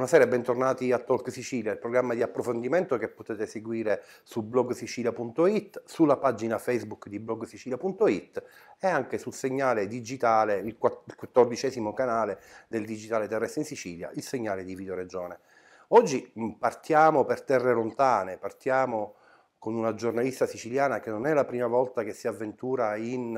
Buonasera e bentornati a Talk Sicilia, il programma di approfondimento che potete seguire su blogsicilia.it, sulla pagina Facebook di blogsicilia.it e anche sul segnale digitale, il quattordicesimo canale del digitale terrestre in Sicilia, il segnale di Videoregione. Oggi mm, partiamo per terre lontane, partiamo con una giornalista siciliana che non è la prima volta che si avventura in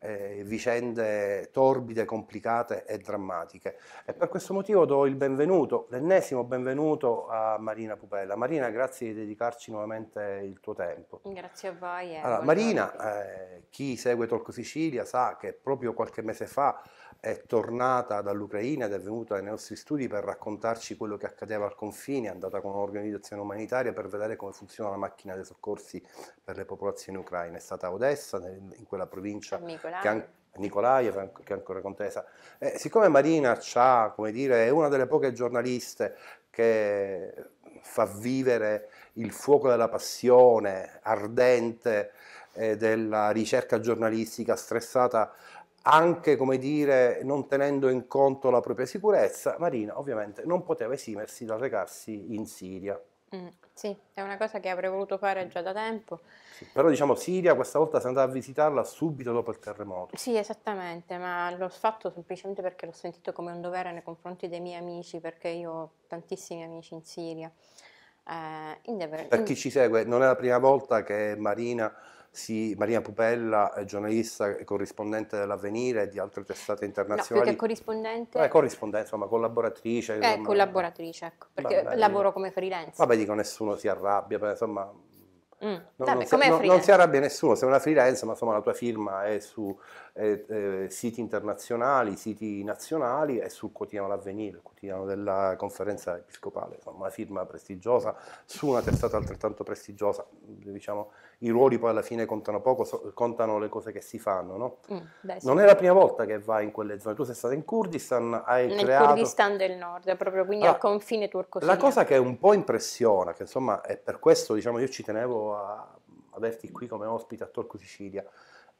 eh, vicende torbide, complicate e drammatiche. E per questo motivo do il benvenuto, l'ennesimo benvenuto a Marina Pupella. Marina, grazie di dedicarci nuovamente il tuo tempo. Grazie a voi. Eh, allora, Marina, eh, chi segue Tolco Sicilia sa che proprio qualche mese fa è tornata dall'Ucraina ed è venuta ai nostri studi per raccontarci quello che accadeva al confine, è andata con un'organizzazione umanitaria per vedere come funziona la macchina dei soccorsi per le popolazioni ucraine. È stata a Odessa, in quella provincia Nicolai. che, che è ancora contesa. Eh, siccome Marina c'ha, come dire, è una delle poche giornaliste che fa vivere il fuoco della passione ardente eh, della ricerca giornalistica stressata anche come dire, non tenendo in conto la propria sicurezza, Marina ovviamente non poteva esimersi dal recarsi in Siria. Mm, sì, è una cosa che avrei voluto fare già da tempo. Sì, però diciamo Siria questa volta si andata a visitarla subito dopo il terremoto. Sì, esattamente, ma l'ho fatto semplicemente perché l'ho sentito come un dovere nei confronti dei miei amici, perché io ho tantissimi amici in Siria. Eh, in per chi ci segue, non è la prima volta che Marina si, Maria Pupella è giornalista e corrispondente dell'Avvenire e di altre testate internazionali. No, più che corrispondente? Eh, corrispondente, insomma, collaboratrice. Eh, collaboratrice, ecco, perché vabbè, lavoro come freelance. Vabbè, dico, nessuno si arrabbia, però, insomma... Mm, non, vabbè, non, si, non, non, si, arrabbia nessuno, sei una freelance, ma insomma la tua firma è su eh, eh, siti internazionali, siti nazionali e sul quotidiano L'Avvenire, il quotidiano della conferenza episcopale, insomma una firma prestigiosa su una testata altrettanto prestigiosa, diciamo i ruoli poi alla fine contano poco, so, contano le cose che si fanno, no? mm, beh, sì. Non è la prima volta che vai in quelle zone, tu sei stata in Kurdistan, hai Nel creato... Nel Kurdistan del nord, proprio quindi ah, al confine turco La cosa che un po' impressiona, che insomma è per questo diciamo io ci tenevo a averti qui come ospite a Torco Sicilia,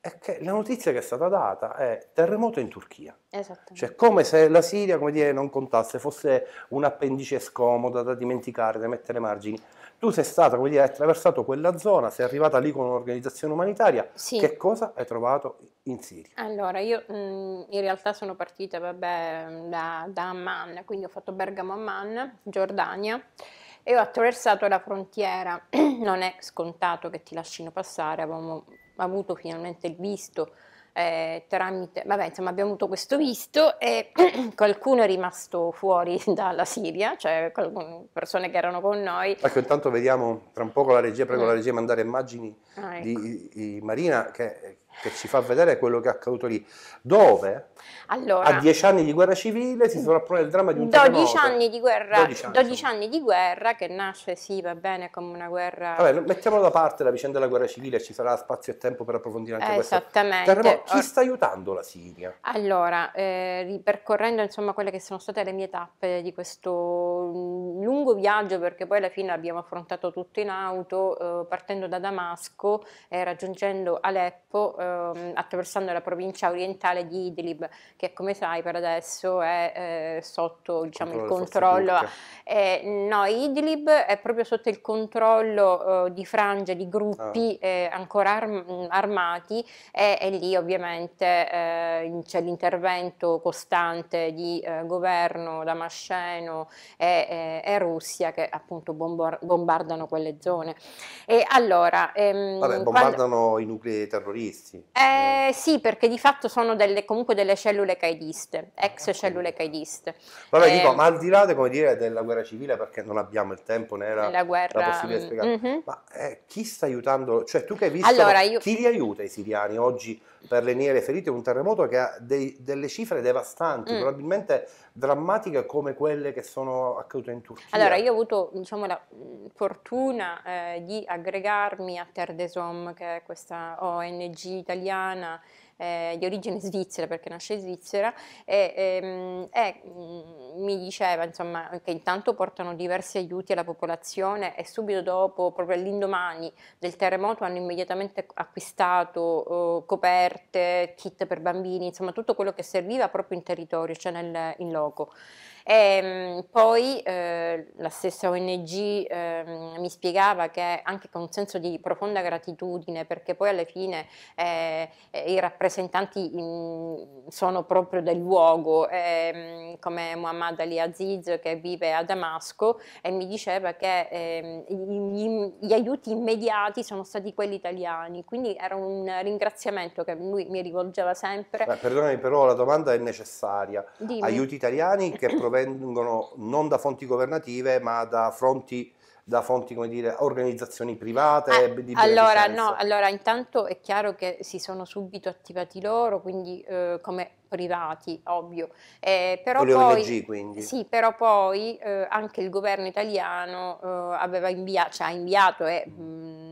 è che la notizia che è stata data è terremoto in Turchia. Esatto. Cioè, come se la Siria, come dire, non contasse, fosse un'appendice scomoda da dimenticare, da mettere margini tu sei stata, come dire, hai attraversato quella zona, sei arrivata lì con un'organizzazione umanitaria, sì. che cosa hai trovato in Siria? Allora, io mh, mm, in realtà sono partita vabbè, da, da Amman, quindi ho fatto Bergamo Amman, Giordania, e ho attraversato la frontiera, non è scontato che ti lasciano passare, avevamo avuto finalmente il visto, eh, tramite, vabbè insomma abbiamo avuto questo visto e qualcuno è rimasto fuori dalla Siria, cioè persone che erano con noi. Ecco intanto vediamo tra un poco la regia, prego mm. la regia mandare immagini ah, ecco. di, di, Marina che che ci fa vedere quello che è accaduto lì, dove allora, a dieci anni di guerra civile si sovrappone il dramma di un 12 anni di guerra, 12 anni, 12 anni di guerra che nasce, sì, va bene, come una guerra... Vabbè, mettiamo da parte la vicenda della guerra civile, ci sarà spazio e tempo per approfondire anche Esattamente. questo terremoto. Chi sta aiutando la Siria? Allora, eh, ripercorrendo insomma quelle che sono state le mie tappe di questo mm, lungo viaggio, perché poi alla fine abbiamo affrontato tutto in auto, eh, partendo da Damasco e eh, raggiungendo Aleppo, ehm, attraversando la provincia orientale di Idlib, che come sai per adesso è eh, sotto diciamo, il controllo. Eh, no, Idlib è proprio sotto il controllo eh, di frange, di gruppi ah. Eh, ancora arm- armati e, e, lì ovviamente eh, c'è l'intervento costante di eh, governo damasceno e, e, Russia che appunto bombor- bombardano quelle zone. E allora, ehm, Vabbè, bombardano quando... i nuclei terroristi sì. Eh, eh, sì, perché di fatto sono delle, comunque delle cellule caidiste, ex okay. cellule caidiste. Vabbè, eh, dico, ma al di là dire, della guerra civile, perché non abbiamo il tempo né la, la, guerra, la possibilità di spiegare, mm-hmm. ma eh, chi sta aiutando? Cioè, tu che hai visto, allora, io... chi li aiuta i siriani oggi? per le nere ferite, un terremoto che ha dei, delle cifre devastanti, mm. probabilmente drammatiche come quelle che sono accadute in Turchia. Allora, io ho avuto diciamo, la mm, fortuna eh, di aggregarmi a Terdesom, che è questa ONG italiana eh, di origine svizzera, perché nasce in Svizzera, e, ehm, e mm, mi diceva insomma, che intanto portano diversi aiuti alla popolazione e subito dopo, proprio all'indomani del terremoto, hanno immediatamente acquistato eh, coperte, kit per bambini, insomma tutto quello che serviva proprio in territorio, cioè nel, in loco. E ehm, poi eh, la stessa ONG eh, mi spiegava che anche con un senso di profonda gratitudine, perché poi alla fine eh, i rappresentanti in, mm, sono proprio del luogo, ehm, come Muhammad Ali Aziz che vive a Damasco e mi diceva che ehm, gli, gli aiuti immediati sono stati quelli italiani, quindi era un ringraziamento che lui mi rivolgeva sempre. Ma perdonami però la domanda è necessaria. Dimmi. Aiuti italiani che provengono provengono non da fonti governative ma da fonti da fonti, come dire, organizzazioni private? Ah, allora, no, allora, intanto è chiaro che si sono subito attivati loro, quindi eh, come privati, ovvio. Eh, però le poi, ONG, quindi. Sì, però poi eh, anche il governo italiano eh, aveva inviato, cioè, ha inviato e... Mm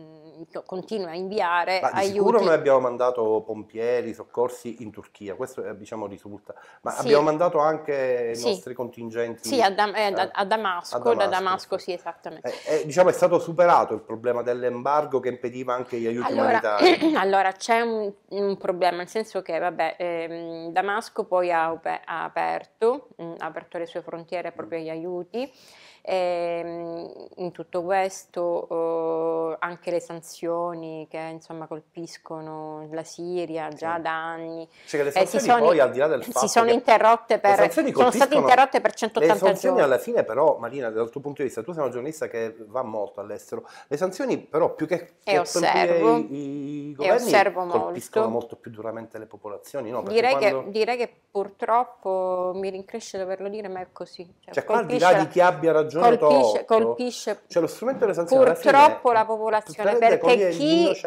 continua a inviare Ma di aiuti. sicuro noi abbiamo mandato pompieri, soccorsi in Turchia, questo eh, diciamo risulta, ma sì. abbiamo mandato anche i nostri contingenti. Sì, a, Dam- eh, eh a, Damasco, a, Damasco, da Damasco sì esattamente. Eh, eh, diciamo è stato superato il problema dell'embargo che impediva anche gli aiuti allora, umanitari. allora c'è un, un, problema, nel senso che vabbè, ehm, Damasco poi ha, ha aperto, mh, mm, ha aperto le sue frontiere proprio agli aiuti. E, ehm, in tutto questo oh, anche le sanzioni sanzioni che insomma, colpiscono la Siria già sì. da anni. Cioè le eh, sanzioni eh, sono, poi al di là del fatto si sono interrotte per sono state interrotte per 180 giorni. Le sanzioni giorni. alla fine però Marina dal tuo punto di vista, tu sei una giornalista che va molto all'estero. Le sanzioni però più che, e osservo, i, i governi e colpiscono molto. molto. più duramente le popolazioni, no? direi, quando... che, direi, che, purtroppo mi rincresce doverlo dire, ma è così. Cioè, cioè qua al di là di chi abbia ragione colpisce, torto, colpisce cioè, lo strumento delle sanzioni purtroppo fine, la popolazione per perché chi,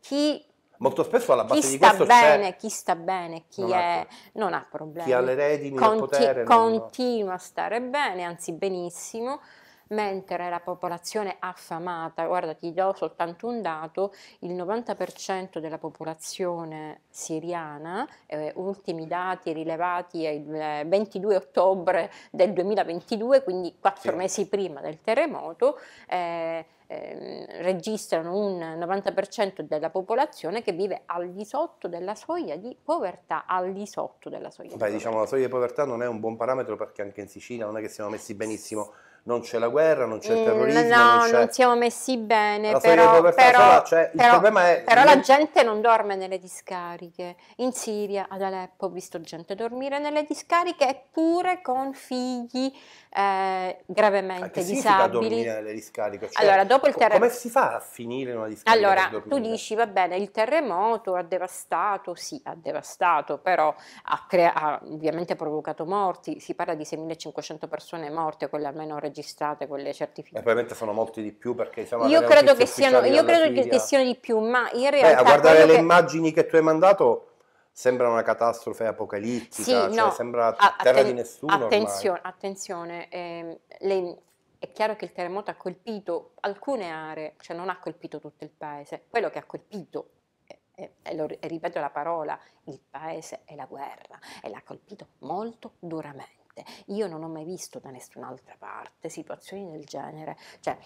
chi molto spesso alla base chi di questo bene, c'è chi sta bene, chi non, è, ha, non ha problemi. Chi ha le redini Conti, potere, continua a stare bene, anzi benissimo, mentre la popolazione affamata, guarda ti do soltanto un dato, il 90% della popolazione siriana, eh, ultimi dati rilevati il 22 eh, ottobre del 2022, quindi quattro sì. mesi prima del terremoto, eh, Ehm, registrano un 90% della popolazione che vive al di sotto della soglia di povertà, al di sotto della soglia Beh, di diciamo la soglia di povertà non è un buon parametro perché anche in Sicilia non è che siamo messi benissimo. Sì non c'è la guerra, non c'è il mm, terrorismo. no, non, non, siamo messi bene. La però, però, sarà, cioè, però, il problema è... però la gente non dorme nelle discariche. In Siria, ad Aleppo, ho visto gente dormire nelle discariche, eppure con figli eh, gravemente disabili. dormire nelle discariche? Cioè, allora, dopo il terremoto... Come si fa a finire una discarica? Allora, tu dici, va bene, il terremoto ha devastato, sì, ha devastato, però ha, crea- ha ovviamente provocato morti. Si parla di 6.500 persone morte, quelle almeno registrate registrate quelle certificazioni. E probabilmente sono molti di più perché siamo Io credo, che siano, io credo che, che siano, di più, ma in realtà... Beh, a guardare le che... immagini che tu hai mandato sembra una catastrofe apocalittica, sì, cioè no, sembra terra di nessuno. Attenzione, attenzione eh, le, è chiaro che il terremoto ha colpito alcune aree, cioè non ha colpito tutto il paese, quello che ha colpito eh, eh, e lo, ripeto la parola, il paese è la guerra e l'ha colpito molto duramente parte. Io non ho mai visto da nessun'altra parte situazioni del genere. Cioè,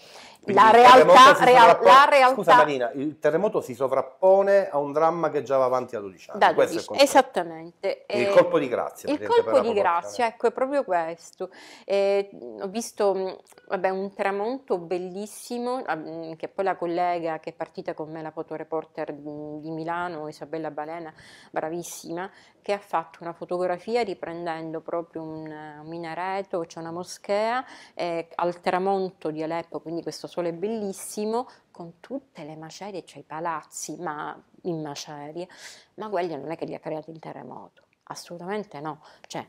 la realtà, real, la realtà... Scusa Marina, il terremoto si sovrappone a un dramma che già va avanti da 12 anni. Da 12, esattamente. il eh, colpo di grazia. Il colpo di grazia, eh. ecco, è proprio questo. Eh, ho visto mm, vabbè, un tramonto bellissimo, ah, mm, che poi la collega che è partita con me, la fotoreporter mm, di Milano, Isabella Balena, bravissima, che ha fatto una fotografia riprendendo proprio un, un minareto, c'è cioè una moschea, eh, al tramonto di Aleppo, quindi questo sole bellissimo, con tutte le macerie, cioè i palazzi, ma in macerie, ma quelli non è che li ha creati il terremoto, assolutamente no, cioè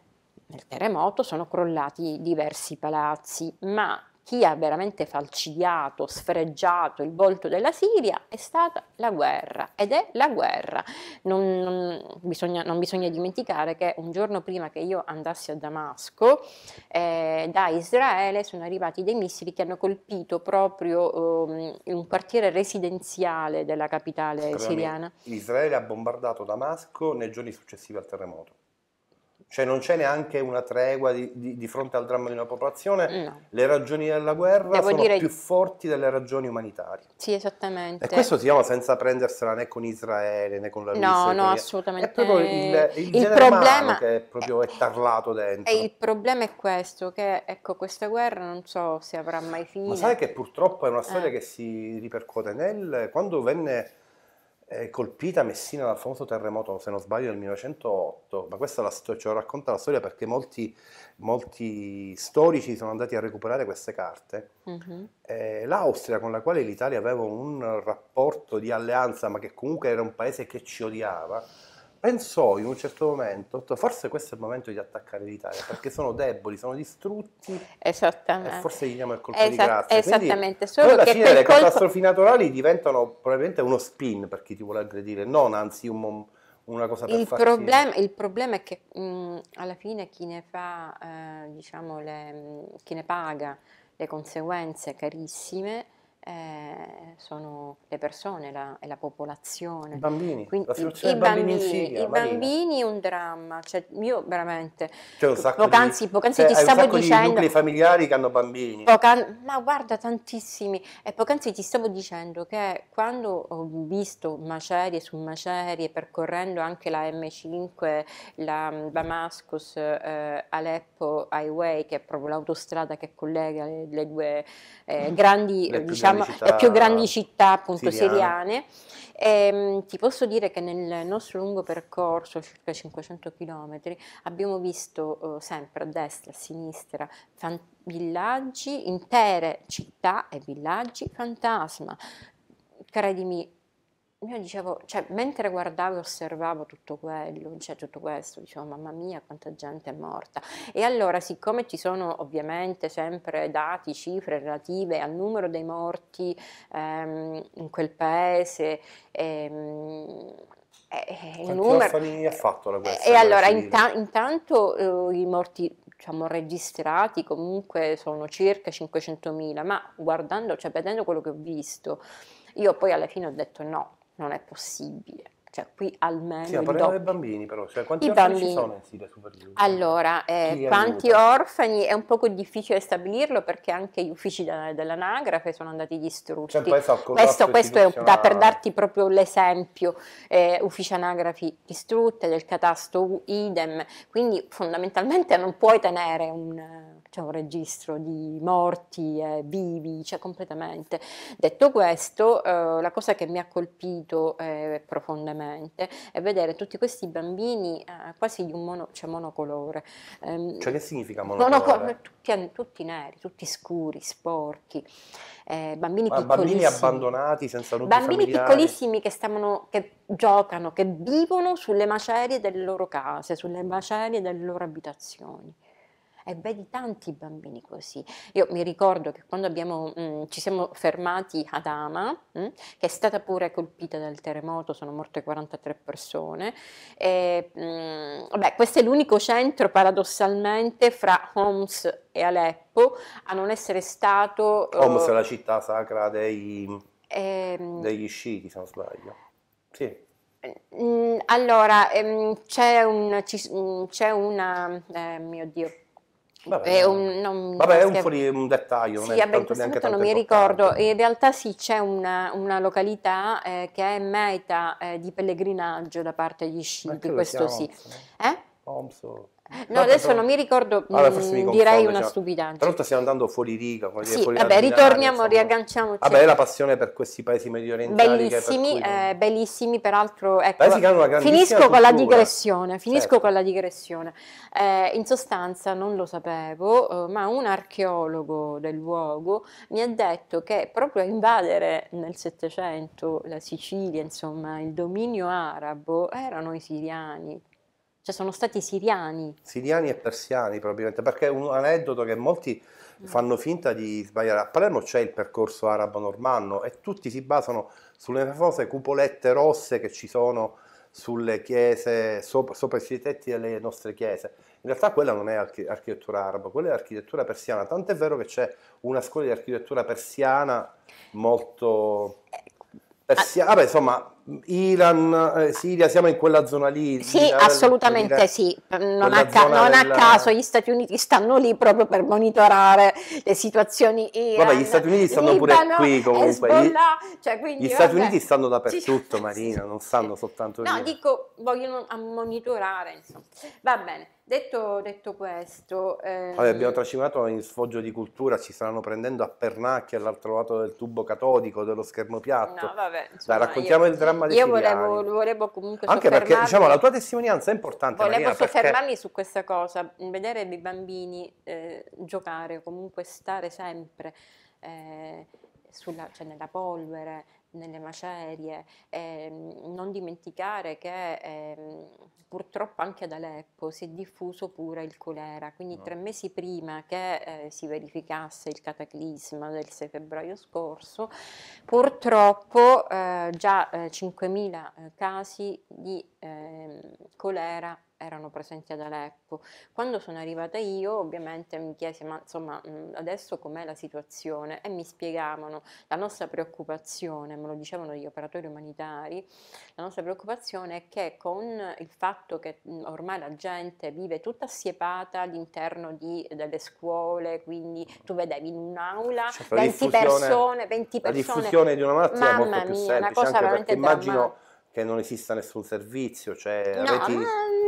nel terremoto sono crollati diversi palazzi, ma chi ha veramente falcidiato, sfregiato il volto della Siria è stata la guerra ed è la guerra. Non, non, bisogna, non bisogna, dimenticare che un giorno prima che io andassi a Damasco, eh, da Israele sono arrivati dei missili che hanno colpito proprio eh, un quartiere residenziale della capitale Scusami, siriana. Israele ha bombardato Damasco nei giorni successivi al terremoto. Cioè non c'è neanche una tregua di, di, di fronte al dramma di una popolazione. No. Le ragioni della guerra Devo sono dire... più forti delle ragioni umanitarie. Sì, esattamente. E questo si chiama senza prendersela né con Israele né con la Russia. No, no, assolutamente. È proprio il, il, il problema che è proprio è tarlato dentro. E il problema è questo, che ecco, questa guerra non so se avrà mai finito. Ma sai che purtroppo è una storia eh. che si ripercuote nel... Quando venne colpita Messina dal famoso terremoto, se non sbaglio, del 1908, ma questa la, ce lo racconta la storia perché molti, molti storici sono andati a recuperare queste carte. Uh-huh. Eh, L'Austria, con la quale l'Italia aveva un rapporto di alleanza, ma che comunque era un paese che ci odiava, pensò in un certo momento, forse questo è il momento di attaccare l'Italia, perché sono deboli, sono distrutti esattamente. e forse gli diamo il colpo esatto, di grazia. Esattamente, Quindi, solo alla fine le colpo... catastrofi naturali diventano probabilmente uno spin per chi ti vuole aggredire, non anzi un, una cosa per il problema, il problema è che mh, mm, alla fine chi ne, fa, eh, diciamo le, mm, chi ne paga le conseguenze carissime eh, sono le persone, la, la popolazione. I bambini, Quindi, la situazione i, bambini, bambini Siria, I Marina. bambini un dramma, cioè, io veramente, poc'anzi, di, poc'anzi cioè, ti stavo dicendo... Di nuclei familiari che hanno bambini. Poca, ma guarda, tantissimi. E poc'anzi ti stavo dicendo che quando ho visto macerie su macerie, percorrendo anche la M5, la mm, Damascus, eh, Aleppo Highway, che è proprio l'autostrada che collega le, le due eh, mm. grandi, le diciamo, diciamo, città, più grandi città appunto siriane. siriane. E, ehm, ti posso dire che nel nostro lungo percorso, circa 500 km, abbiamo visto eh, sempre a destra, a sinistra, villaggi, intere città e villaggi fantasma. Credimi, io dicevo, cioè, mentre guardavo e osservavo tutto quello, cioè tutto questo, dicevo, mamma mia, quanta gente è morta. E allora, siccome ci sono ovviamente sempre dati, cifre relative al numero dei morti ehm, in quel paese, ehm, il numero... ha fatto la guerra? E allora, inta- intanto eh, i morti diciamo, registrati comunque sono circa 500.000, ma guardando, cioè vedendo quello che ho visto, io poi alla fine ho detto no, non è possibile cioè qui almeno... Sì, parliamo dei bambini però, cioè, quanti I orfani bambini. ci sono in Siria sopravvissuti? Allora, eh, quanti orfani è un poco difficile stabilirlo perché anche gli uffici dell'anagrafe sono andati distrutti. Cioè, questo, questo è da, per darti proprio l'esempio, eh, uffici anagrafi distrutte, del catasto idem, quindi fondamentalmente non puoi tenere un, cioè, un registro di morti eh, vivi, cioè completamente. Detto questo, eh, la cosa che mi ha colpito eh, profondamente veramente è vedere tutti questi bambini eh, quasi di un mono, cioè monocolore. Eh, cioè che significa monocolore? monocolore tutti, tutti, neri, tutti scuri, sporchi, eh, bambini Ma piccolissimi. Bambini abbandonati, senza nulla. Bambini familiari. piccolissimi che, stavano, che giocano, che vivono sulle macerie delle loro case, sulle macerie delle loro abitazioni e vedi tanti bambini così. Io mi ricordo che quando abbiamo, mh, mm, ci siamo fermati ad Ama, mh, mm, che è stata pure colpita dal terremoto, sono morte 43 persone, e, mh, mm, vabbè, questo è l'unico centro paradossalmente fra Homs e Aleppo a non essere stato... Homs è eh, la città sacra dei, ehm, degli sciiti, se non sbaglio. Sì. Allora, ehm, c'è, un, c'è una, eh, mio Dio, Vabbè, è un, non, vabbè, è un, fuori, un dettaglio. Sì, non vabbè, tanto neanche momento non mi ricordo. In realtà sì, c'è una, una località eh, che è meta eh, di pellegrinaggio da parte degli sciiti, questo sì. Eh? Holmes. O... No, adesso però... non mi ricordo, allora, mm, mh, mi direi una cioè, diciamo. stupidanza. Tra l'altro stiamo andando fuori riga. Fuori, sì, fuori vabbè, ritorniamo, insomma. riagganciamoci. Vabbè, la passione per questi paesi mediorientali. Bellissimi, per eh, bellissimi, peraltro. Ecco, finisco cultura. con la digressione, finisco certo. con la digressione. Eh, in sostanza, non lo sapevo, eh, ma un archeologo del luogo mi ha detto che proprio a invadere nel Settecento la Sicilia, insomma, il dominio arabo, erano i siriani. Cioè sono stati siriani. Siriani e persiani probabilmente, perché è un aneddoto che molti mm. fanno finta di sbagliare. A Palermo c'è il percorso arabo-normanno e tutti si basano sulle famose cupolette rosse che ci sono sulle chiese, sopra, sopra i tetti delle nostre chiese. In realtà quella non è archi- architettura araba, quella è architettura persiana, tant'è vero che c'è una scuola di architettura persiana molto... Eh, persia- vabbè, insomma, Iran, eh, Siria, siamo in quella zona lì. Sì, assolutamente sì. Non, a, ca- non della... a, caso gli Stati Uniti stanno lì proprio per monitorare le situazioni. Iran, vabbè, gli Stati Uniti stanno Libano, pure qui comunque. Hezbollah, cioè, quindi, gli vabbè. Stati Uniti stanno dappertutto, Marina, non stanno soltanto lì. No, dico, vogliono monitorare, insomma. Va bene. Detto, detto, questo... Ehm... Vabbè, abbiamo trascinato in sfoggio di cultura, ci stanno prendendo a pernacchia all'altro lato del tubo catodico, dello schermo piatto. No, vabbè, insomma, Dai, raccontiamo io... il dramma programma di Io volevo, volevo, comunque Anche perché diciamo, la tua testimonianza è importante. Volevo Marina, soffermarmi perché... su questa cosa, vedere i bambini eh, giocare, comunque stare sempre eh, sulla, cioè nella polvere, nelle macerie, eh, non dimenticare che eh, purtroppo anche ad Aleppo si è diffuso pure il colera, quindi no. tre mesi prima che eh, si verificasse il cataclisma del 6 febbraio scorso, purtroppo eh, già 5.000 eh, eh, casi di ehm, colera erano presenti ad Aleppo. Quando sono arrivata io ovviamente mi chiesi ma insomma adesso com'è la situazione e mi spiegavano la nostra preoccupazione, me lo dicevano gli operatori umanitari, la nostra preoccupazione è che con il fatto che ormai la gente vive tutta assiepata all'interno di, delle scuole, quindi tu vedevi in un'aula cioè, 20 persone, 20 persone. La diffusione di una malattia Mamma è molto più mia, semplice, una cosa veramente immagino che non esista nessun servizio, cioè no, reti, ma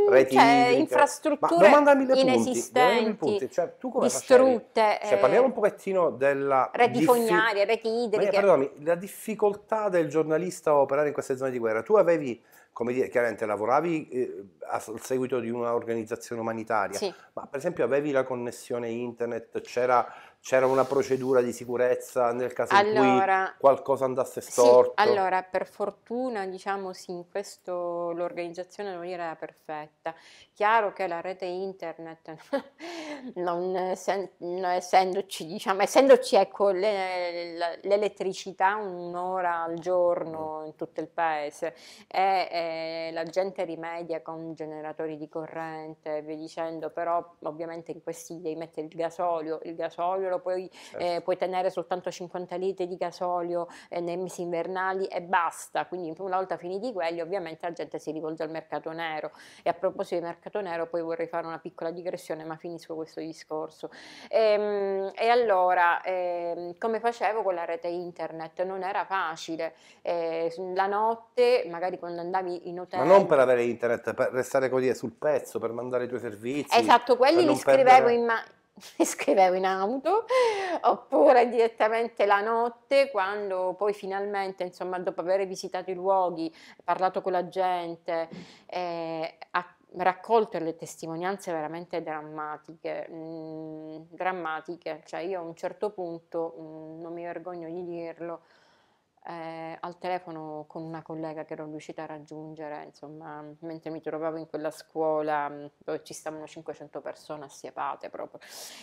cioè, reti cioè, infrastrutture ma inesistenti, punti, cioè, distrutte. Cioè, parliamo eh, un pochettino della... Reti fognarie, reti idriche. Eh, perdonami, la difficoltà del giornalista a operare in queste zone di guerra. Tu avevi come dire, chiaramente lavoravi eh, al seguito di un'organizzazione umanitaria, sì. ma per esempio avevi la connessione internet, c'era c'era una procedura di sicurezza nel caso allora, in cui qualcosa andasse storto? Sì, allora, per fortuna, diciamo sì, in questo l'organizzazione non era perfetta. Chiaro che la rete internet, non, non essendoci, diciamo, essendoci ecco, le, l'elettricità un'ora al giorno mm. in tutto il paese e, e la gente rimedia con generatori di corrente, vi dicendo, però ovviamente in questi devi mettere il gasolio, il gasolio lo euro, poi eh, certo. eh, puoi tenere soltanto 50 litri di gasolio eh, nei mesi invernali e basta. Quindi una volta finiti quelli ovviamente la gente si rivolge al mercato nero. E a proposito di mercato nero poi vorrei fare una piccola digressione ma finisco questo discorso. E, ehm, e allora eh, come facevo con la rete internet? Non era facile. Ehm, la notte magari quando andavi in hotel... Ma non per avere internet, per restare così sul pezzo, per mandare i tuoi servizi. Esatto, quelli li scrivevo perdere... in mano mi scrivevo in auto, oppure direttamente la notte quando poi finalmente, insomma, dopo aver visitato i luoghi, parlato con la gente, eh, raccolto le testimonianze veramente drammatiche, mh, mm, drammatiche, cioè io a un certo punto, mh, mm, non mi vergogno di dirlo, eh, al telefono con una collega che ero riuscita a raggiungere, insomma, mentre mi trovavo in quella scuola dove ci stavano 500 persone assiepate proprio,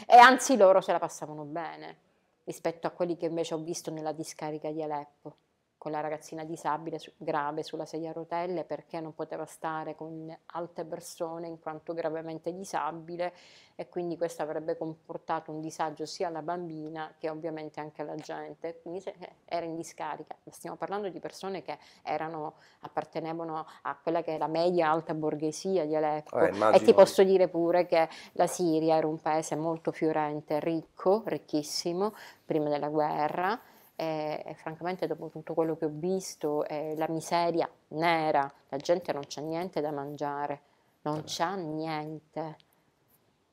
e anzi loro se la passavano bene rispetto a quelli che invece ho visto nella discarica di Aleppo con la ragazzina disabile su, grave sulla sedia a rotelle perché non poteva stare con altre persone in quanto gravemente disabile e quindi questo avrebbe comportato un disagio sia alla bambina che ovviamente anche alla gente, quindi eh, era in discarica. Stiamo parlando di persone che erano, appartenevano a quella che è la media alta borghesia di Aleppo eh, e ti posso dire pure che la Siria era un paese molto fiorente, ricco, ricchissimo, prima della guerra e, e francamente dopo tutto quello che ho visto, eh, la miseria nera, la gente non c'ha niente da mangiare, non allora. c'ha niente.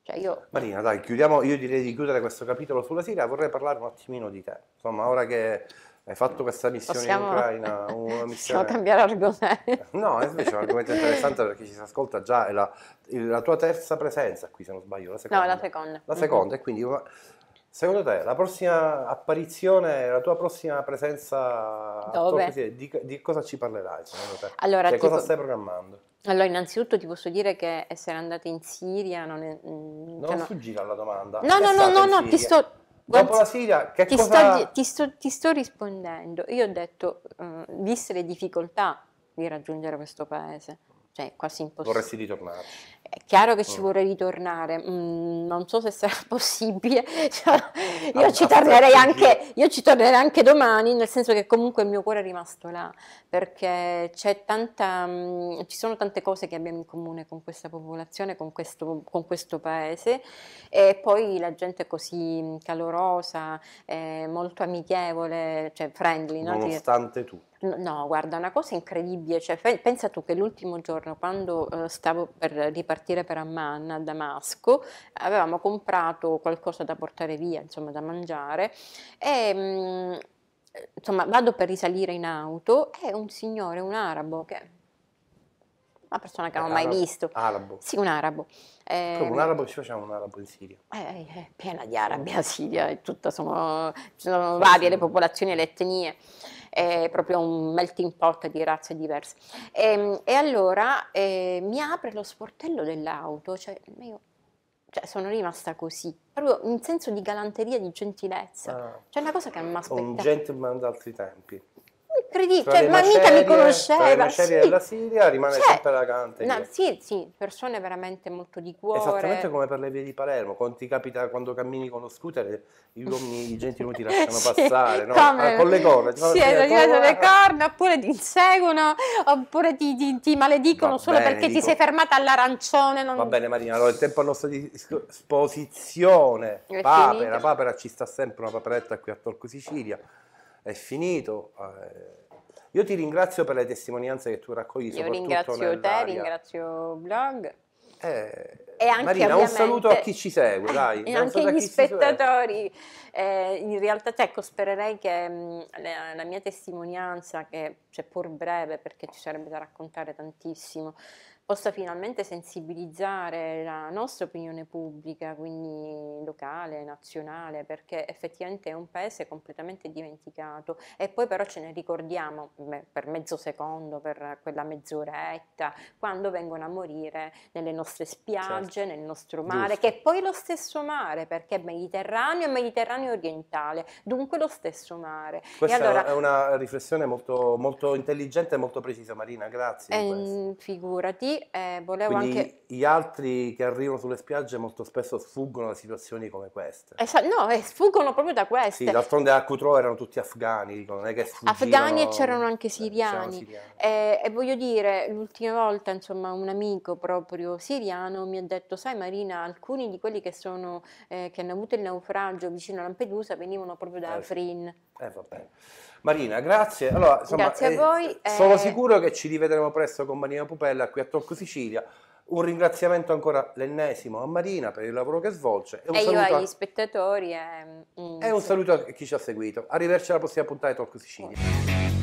Cioè io... Marina, dai, chiudiamo, io direi di chiudere questo capitolo sulla Siria, vorrei parlare un attimino di te. Insomma, ora che hai fatto questa missione Possiamo... in Ucraina, una missione... Possiamo cambiare argomento. No, invece è un argomento interessante perché ci si ascolta già, è la, la, tua terza presenza qui, se non sbaglio, la seconda. No, la seconda. La seconda, mm-hmm. e quindi Secondo te la prossima apparizione, la tua prossima presenza Dove? Presenza, di, di, cosa ci parlerai secondo te? Allora, cioè, cosa stai programmando? Allora, innanzitutto ti posso dire che essere andata in Siria non è... Mm, non cioè, fuggire alla domanda. No, no, no, no, no, ti sto... Guarda, Dopo la Siria, che ti cosa... Sto, ti, sto, ti sto rispondendo. Io ho detto, uh, viste le difficoltà di raggiungere questo paese, cioè quasi impossibile. Vorresti ritornare? È chiaro che ci mm. vorrei ritornare, mm, non so se sarà possibile, cioè, io, ah, ci anche, io, ci tornerei anche, domani, nel senso che comunque il mio cuore è rimasto là, perché tanta, mh, mm, ci sono tante cose che abbiamo in comune con questa popolazione, con questo, con questo paese, e poi la gente è così mm, calorosa, è molto amichevole, cioè friendly. No? Nonostante tutto No, guarda, una cosa incredibile, cioè, pensa tu che l'ultimo giorno quando eh, stavo per ripartire per Amman a Damasco, avevamo comprato qualcosa da portare via, insomma, da mangiare e mh, mm, insomma, vado per risalire in auto e un signore, un arabo che una persona che eh, non ho mai arabo, visto. Arabo. Sì, un arabo. Eh, un arabo, ci facciamo un arabo in Siria. Eh, è eh, eh, piena di arabi mm. a Siria, è tutta, sono, sono varie le popolazioni e le etnie è proprio un melting pot di razze diverse. E, ehm, e allora eh, mi apre lo sportello dell'auto, cioè, io, cioè sono rimasta così, proprio in senso di galanteria, di gentilezza. Ah, cioè una cosa che mi aspettavo. Un gentleman d'altri tempi. Ridicolo, cioè, ma mica mi conosceva. Tra le macerie sì. della Siria rimane cioè, sempre la cante. No, sì, sì, persone veramente molto di cuore. Esattamente come per le vie di Palermo, quando ti capita quando cammini con lo scooter, gli uomini, i gentiluomini ti lasciano sì, passare, no? ah, con le corna. Sì, ti lasciano le corna, oppure ti inseguono, oppure ti, ti, ti maledicono Va solo bene, perché dico. ti sei fermata all'arancione. Non... Va bene Marina, allora il tempo a nostra disposizione. Papera, papera, ci sta sempre una paperetta qui a Torco Sicilia. È finito. Eh io ti ringrazio per le testimonianze che tu raccogli Io ringrazio te, ringrazio Blog. Eh, e anche Marina, un saluto a chi ci segue, dai. E anche agli spettatori. Eh, in realtà, cioè, ecco, spererei che mh, mm, la, la, mia testimonianza, che c'è cioè, pur breve perché ci sarebbe da raccontare tantissimo, possa finalmente sensibilizzare la nostra opinione pubblica, quindi locale, nazionale, perché effettivamente è un paese completamente dimenticato e poi però ce ne ricordiamo per mezzo secondo, per quella mezz'oretta, quando vengono a morire nelle nostre spiagge, certo. nel nostro mare, Giusto. che è poi lo stesso mare, perché è Mediterraneo e Mediterraneo orientale, dunque lo stesso mare. Questa allora, è una riflessione molto, molto intelligente e molto precisa Marina, grazie. Ehm, figurati. Sì, eh, volevo Quindi anche... Gli altri che arrivano sulle spiagge molto spesso sfuggono da situazioni come queste. Esa- no, eh, sfuggono proprio da queste. Sì, d'altronde a Cutro erano tutti afghani, dico, non è che sfuggivano... Afghani e c'erano anche siriani. Eh, c'erano siriani. Eh, e voglio dire, l'ultima volta, insomma, un amico proprio siriano mi ha detto, sai Marina, alcuni di quelli che, sono, eh, che hanno avuto il naufragio vicino a Lampedusa venivano proprio da eh Afrin. Eh, va Marina, grazie. Allora, insomma, grazie a eh, voi. Eh, sono sicuro che ci rivedremo presto con Marina Pupella qui a Tolco Sicilia. Un ringraziamento ancora l'ennesimo a Marina per il lavoro che svolge. E, un e io agli a... spettatori. E, eh, mm, e un saluto a chi ci ha seguito. Arrivederci alla prossima puntata di Tolco Sicilia.